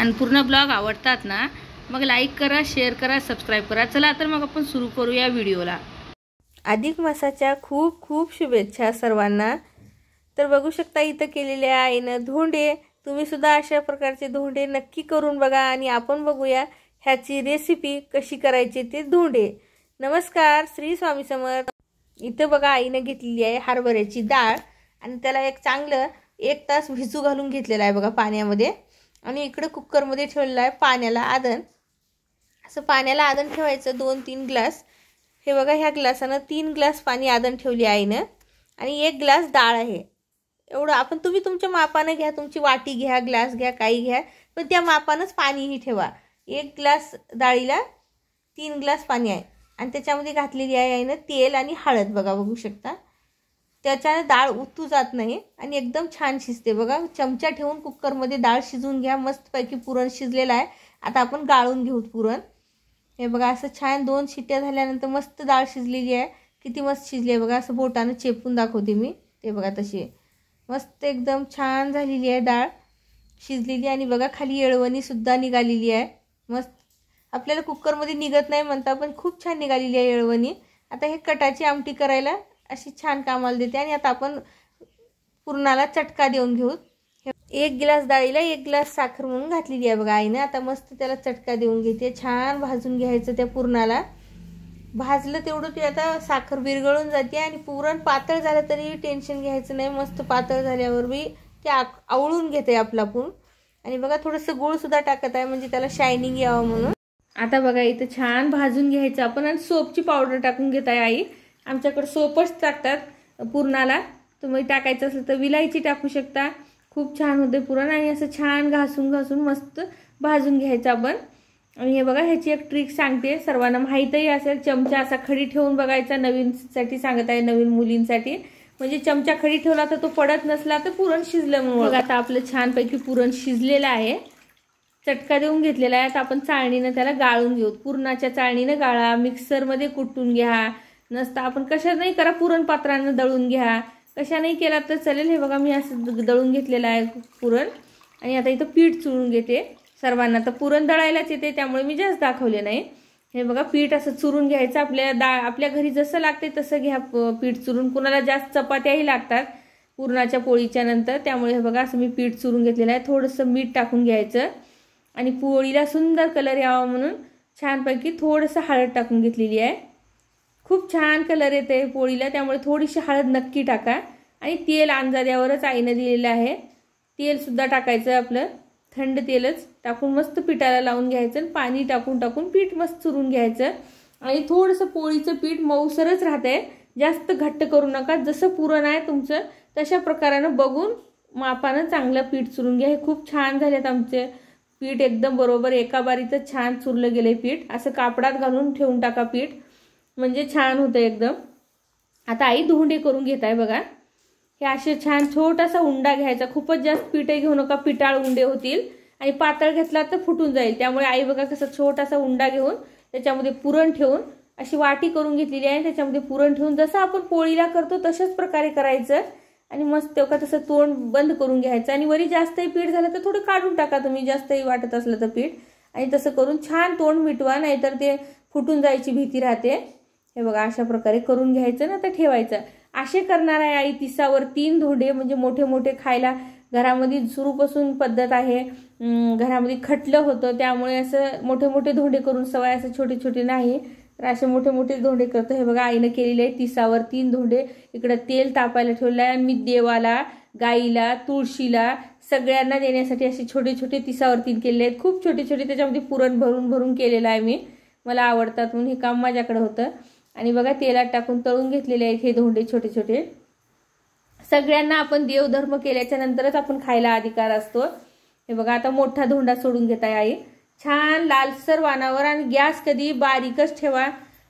आणि पूर्ण ब्लॉग आवडतात ना मग लाईक करा शेअर करा सबस्क्राईब करा चला तर मग आपण सुरू करूया व्हिडिओला अधिक मासाच्या खूप खूप शुभेच्छा सर्वांना तर बघू शकता इथं केलेल्या आईनं धोंडे तुम्ही सुद्धा अशा प्रकारचे धोंडे नक्की करून बघा आणि आपण बघूया ह्याची रेसिपी कशी करायची ते धोंडे नमस्कार श्री स्वामी समर्थ इथं बघा आईनं घेतलेली आहे हरभऱ्याची डाळ आणि त्याला एक चांगलं एक तास भिजू घालून घेतलेला आहे बघा पाण्यामध्ये आणि इकडं कुकरमध्ये ठेवलेलं आहे पाण्याला आदन असं पाण्याला आदन ठेवायचं दोन तीन ग्लास हे बघा ह्या ग्लासानं तीन ग्लास पाणी आदन ठेवली आहे ना आणि एक ग्लास डाळ आहे एवढं आपण तुम्ही तुमच्या मापानं घ्या तुमची वाटी घ्या ग्लास घ्या काही घ्या पण त्या मापानंच पाणीही ठेवा एक ग्लास डाळीला तीन ग्लास पाणी आहे आणि त्याच्यामध्ये घातलेली आहे ना तेल आणि हळद बघा बघू शकता त्याच्याने डाळ उतू जात नाही आणि एकदम छान शिजते बघा चमचा ठेवून कुकरमध्ये डाळ शिजून घ्या मस्तपैकी पुरण शिजलेलं आहे आता आपण गाळून घेऊ पुरण हे बघा असं छान दोन शिट्ट्या झाल्यानंतर मस्त डाळ शिजलेली आहे किती मस्त शिजली आहे बघा असं बोटानं चेपून दाखवते मी ते बघा तशी मस्त एकदम छान झालेली आहे डाळ शिजलेली आणि बघा खाली येळवणीसुद्धा निघालेली आहे मस्त आपल्याला कुकरमध्ये निघत नाही म्हणता पण खूप छान निघालेली आहे येळवणी आता हे कटाची आमटी करायला अशी छान कामाला देते आणि आता आपण पुरणाला चटका देऊन घेऊ एक गिलास डाळीला एक गिलास साखर म्हणून घातलेली आहे बघा आईने आता मस्त त्याला चटका देऊन घेते छान भाजून घ्यायचं त्या पुरणाला भाजलं तेवढं ते आता साखर विरगळून जाते आणि पुरण पातळ झालं तरी टेन्शन घ्यायचं नाही मस्त पातळ झाल्यावर बी ते आवळून घेते आपला पूर्ण आणि बघा थोडंसं सुद्धा टाकत आहे म्हणजे त्याला शायनिंग यावं म्हणून आता बघा इथं छान भाजून घ्यायचं आपण आणि सोपची पावडर टाकून घेत आहे आई आमच्याकडं सोपच टाकतात पुरणाला तुम्ही टाकायचं असेल तर विलायची टाकू शकता खूप छान होते पुरण आणि असं छान घासून घासून मस्त भाजून घ्यायचं आपण आणि हे बघा ह्याची एक ट्रिक सांगते सर्वांना माहीतही असेल चमचा असा खडी ठेवून बघायचा नवीनसाठी सांगत आहे नवीन मुलींसाठी म्हणजे चमचा खडी ठेवला तर तो पडत नसला तर पुरण शिजलं म्हणून बघा आता आपलं छानपैकी पुरण शिजलेलं आहे चटका देऊन घेतलेला आहे आता आपण चाळणीनं त्याला गाळून घेऊ पुरणाच्या चाळणीनं गाळा मिक्सरमध्ये कुटून घ्या नसता आपण कशा नाही करा पुरण दळून घ्या कशा नाही केला तर चालेल हे बघा मी असं दळून घेतलेलं आहे पुरण आणि आता इथं पीठ चुरून घेते सर्वांना तर पुरण दळायलाच येते त्यामुळे मी जास्त दाखवले नाही हे बघा पीठ असं चुरून घ्यायचं आपल्या दा आपल्या घरी जसं लागते तसं घ्या पीठ चुरून कुणाला जास्त चपात्याही लागतात पुरणाच्या पोळीच्या नंतर त्यामुळे हे बघा असं मी पीठ चुरून घेतलेलं आहे थोडंसं मीठ टाकून घ्यायचं आणि पोळीला सुंदर कलर यावा म्हणून छानपैकी थोडंसं हळद टाकून घेतलेली आहे खूप छान कलर येते पोळीला त्यामुळे थोडीशी हळद नक्की टाका आणि तेल अंजाद्यावरच आईनं दिलेलं आहे तेलसुद्धा टाकायचं आपलं थंड तेलच टाकून मस्त पिठाला लावून घ्यायचं आणि पाणी टाकून टाकून पीठ मस्त चुरून घ्यायचं आणि थोडंसं पोळीचं पीठ मऊसरच आहे जास्त घट्ट करू नका जसं पुरण आहे तुमचं तशा प्रकारानं बघून मापानं चांगलं पीठ चुरून घ्या हे खूप छान झालेत आमचे पीठ एकदम बरोबर एका बारीचं छान चुरलं गेले पीठ असं कापडात घालून ठेवून टाका पीठ म्हणजे छान होतं एकदम आता आई धुंडे करून घेत आहे बघा हे असे छान छोटासा उंडा घ्यायचा खूपच जास्त पिठे घेऊ नका पिटाळ उंडे होतील आणि पातळ घेतला तर फुटून जाईल त्यामुळे आई बघा कसं छोटासा उंडा घेऊन त्याच्यामध्ये पुरण ठेवून अशी वाटी करून घेतलेली आहे त्याच्यामध्ये पुरण ठेवून जसं आपण पोळीला करतो तशाच प्रकारे करायचं आणि मस्त तेव्हा तसं तोंड बंद करून घ्यायचं आणि वरी जास्तही पीठ झालं तर थोडं काढून टाका तुम्ही जास्तही वाटत असलं तर पीठ आणि तसं करून छान तोंड मिटवा नाहीतर ते फुटून जायची भीती राहते हे बघा अशा प्रकारे करून घ्यायचं ना तर ठेवायचं असे करणार आहे आई तिसावर तीन धोंडे म्हणजे मोठे मोठे खायला घरामध्ये सुरूपासून पद्धत आहे घरामध्ये खटलं होतं त्यामुळे असं मोठे मोठे धोंडे करून सवय असं छोटे छोटे नाही तर असे मोठे मोठे धोंडे करतो हे बघा आईनं केलेले आहे तिसावर तीन धोंडे इकडं तेल तापायला ठेवलं आहे मी देवाला गाईला तुळशीला सगळ्यांना देण्यासाठी असे छोटे छोटे तिसावर तीन केलेले आहेत खूप छोटे छोटे त्याच्यामध्ये पुरण भरून भरून केलेलं आहे मी मला आवडतात म्हणून हे काम माझ्याकडे होतं आणि बघा तेलात टाकून तळून घेतलेले आहेत हे धोंडे छोटे छोटे सगळ्यांना आपण देवधर्म केल्याच्या नंतरच आपण खायला अधिकार असतो हे बघा आता मोठा धोंडा सोडून घेता आई छान लालसर वानावर आणि गॅस कधी बारीकच ठेवा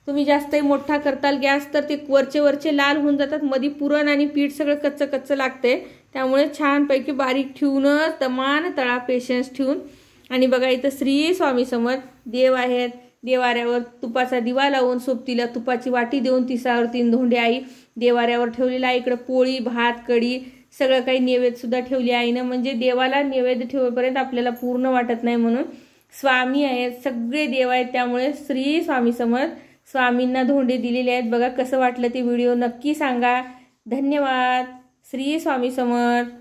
तुम्ही जास्त मोठा करताल गॅस तर ते वरचे वरचे लाल होऊन जातात मधी पुरण आणि पीठ सगळं कच्चं कच्चं लागतंय त्यामुळे छानपैकी बारीक ठेवूनच तमान तळा पेशन्स ठेवून आणि बघा इथं श्री स्वामी समर्थ देव आहेत देवाऱ्यावर तुपाचा दिवा लावून सोबतीला तुपाची वाटी देऊन तिसावर तीन धोंडे आई देवाऱ्यावर ठेवलेला आहे इकडं पोळी भात कढी सगळं काही नैवेद्यसुद्धा ठेवली आईनं म्हणजे देवाला नैवेद्य ठेवेपर्यंत आपल्याला पूर्ण वाटत नाही म्हणून स्वामी आहेत सगळे देव आहेत त्यामुळे श्री स्वामी समर्थ स्वामींना धोंडे दिलेले आहेत बघा कसं वाटलं ते व्हिडिओ नक्की सांगा धन्यवाद श्री स्वामी समर्थ